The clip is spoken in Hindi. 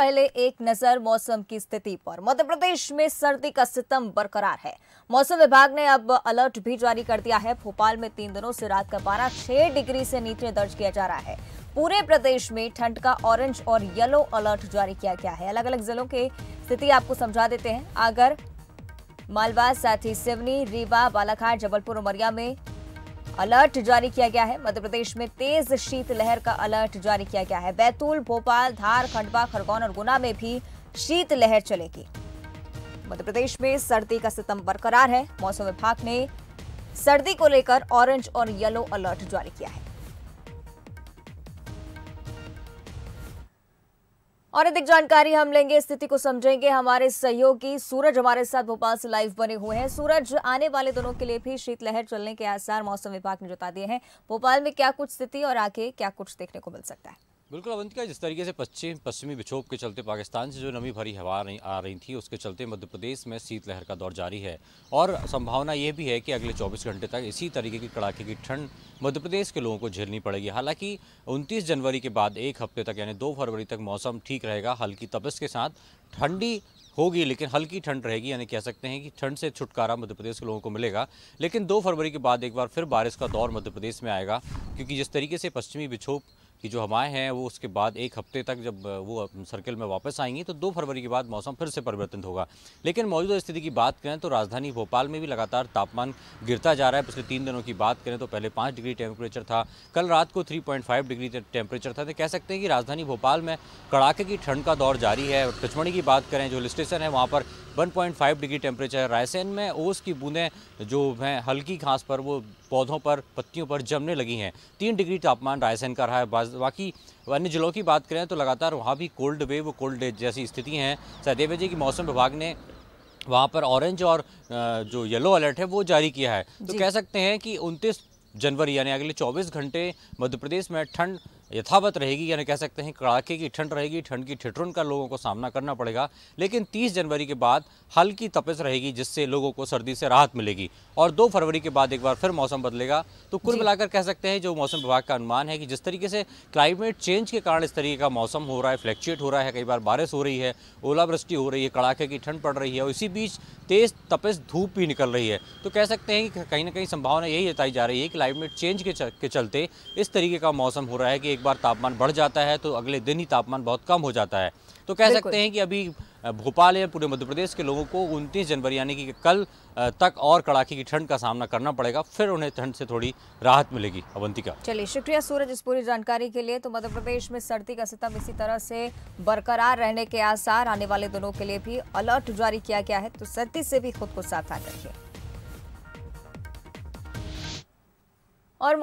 पहले एक नजर मौसम की स्थिति पर मध्य प्रदेश में सर्दी का सितम बरकरार है मौसम विभाग ने अब अलर्ट भी जारी कर दिया है भोपाल में तीन दिनों से रात का पारा छह डिग्री से नीचे दर्ज किया जा रहा है पूरे प्रदेश में ठंड का ऑरेंज और येलो अलर्ट जारी किया गया है अलग अलग जिलों की स्थिति आपको समझा देते हैं आगर मालवा साथ ही सिवनी रीवा बालाघाट जबलपुर उमरिया में अलर्ट जारी किया गया है मध्य प्रदेश में तेज शीतलहर का अलर्ट जारी किया गया है बैतूल भोपाल धार खंडवा खरगोन और गुना में भी शीतलहर चलेगी मध्य प्रदेश में सर्दी का सितम बरकरार है मौसम विभाग ने सर्दी को लेकर ऑरेंज और येलो अलर्ट जारी किया है और अधिक जानकारी हम लेंगे स्थिति को समझेंगे हमारे सहयोगी सूरज हमारे साथ भोपाल से लाइव बने हुए हैं सूरज आने वाले दिनों के लिए भी शीतलहर चलने के आसार मौसम विभाग ने जता दिए हैं भोपाल में क्या कुछ स्थिति और आगे क्या कुछ देखने को मिल सकता है बिल्कुल अवंतिका जिस तरीके से पश्चिम पश्चिमी विक्षोभ के चलते पाकिस्तान से जो नमी भरी हवा आ रही थी उसके चलते मध्य प्रदेश में शीतलहर का दौर जारी है और संभावना ये भी है कि अगले 24 घंटे तक इसी तरीके की कड़ाके की ठंड मध्य प्रदेश के लोगों को झेलनी पड़ेगी हालांकि 29 जनवरी के बाद एक हफ्ते तक यानी दो फरवरी तक मौसम ठीक रहेगा हल्की तपस के साथ ठंडी होगी लेकिन हल्की ठंड रहेगी यानी कह सकते हैं कि ठंड से छुटकारा मध्य प्रदेश के लोगों को मिलेगा लेकिन दो फरवरी के बाद एक बार फिर बारिश का दौर मध्य प्रदेश में आएगा क्योंकि जिस तरीके से पश्चिमी विक्षोभ कि जो हवाएं हैं वो उसके बाद एक हफ्ते तक जब वो सर्किल में वापस आएंगी तो दो फरवरी के बाद मौसम फिर से परिवर्तित होगा लेकिन मौजूदा स्थिति की बात करें तो राजधानी भोपाल में भी लगातार तापमान गिरता जा रहा है पिछले तीन दिनों की बात करें तो पहले पाँच डिग्री टेम्परेचर था कल रात को थ्री डिग्री टेम्परेचर था तो कह सकते हैं कि राजधानी भोपाल में कड़ाके की ठंड का दौर जारी है पचमढ़ी की बात करें जो हिल स्टेशन है वहाँ पर 1.5 डिग्री टेम्परेचर रायसेन में ओस की बूंदें जो हैं हल्की घास पर वो पौधों पर पत्तियों पर जमने लगी हैं तीन डिग्री तापमान रायसेन का रहा है बाकी अन्य जिलों की बात करें तो लगातार वहाँ भी कोल्ड वेव कोल्ड जैसी स्थिति हैं सरदेव जी की मौसम विभाग ने वहाँ पर ऑरेंज और जो येलो अलर्ट है वो जारी किया है तो कह सकते हैं कि उनतीस जनवरी यानी अगले 24 घंटे मध्य प्रदेश में ठंड यथावत रहेगी यानी कह सकते हैं कड़ाके की ठंड रहेगी ठंड की ठिठुरन का लोगों को सामना करना पड़ेगा लेकिन 30 जनवरी के बाद हल्की तपस रहेगी जिससे लोगों को सर्दी से राहत मिलेगी और 2 फरवरी के बाद एक बार फिर मौसम बदलेगा तो कुल मिलाकर कह सकते हैं जो मौसम विभाग का अनुमान है कि जिस तरीके से क्लाइमेट चेंज के कारण इस तरीके का मौसम हो रहा है फ्लैक्चुएट हो रहा है कई बार बारिश हो रही है ओलावृष्टि हो रही है कड़ाके की ठंड पड़ रही है और इसी बीच तेज़ तपस धूप भी निकल रही है तो कह सकते हैं कि कहीं ना कहीं संभावना यही जताई जा रही है कि क्लाइमेट चेंज के चलते इस तरीके का मौसम हो रहा है कि एक बार तापमान बढ़ जाता है तो अगले दिन ही तापमान बहुत कम हो जाता है तो कह सकते हैं कि अभी भोपाल या पूरे मध्य प्रदेश के लोगों को 29 जनवरी यानी कि कल तक और कड़ाके की ठंड का सामना करना पड़ेगा फिर उन्हें ठंड से थोड़ी राहत मिलेगी अवंतिका चलिए शुक्रिया सूरज इस पूरी जानकारी के लिए तो मध्य प्रदेश में सर्दी का सितम इसी तरह से बरकरार रहने के आसार आने वाले दिनों के लिए भी अलर्ट जारी किया गया है तो सर्दी से भी खुद को सावधान रखिए और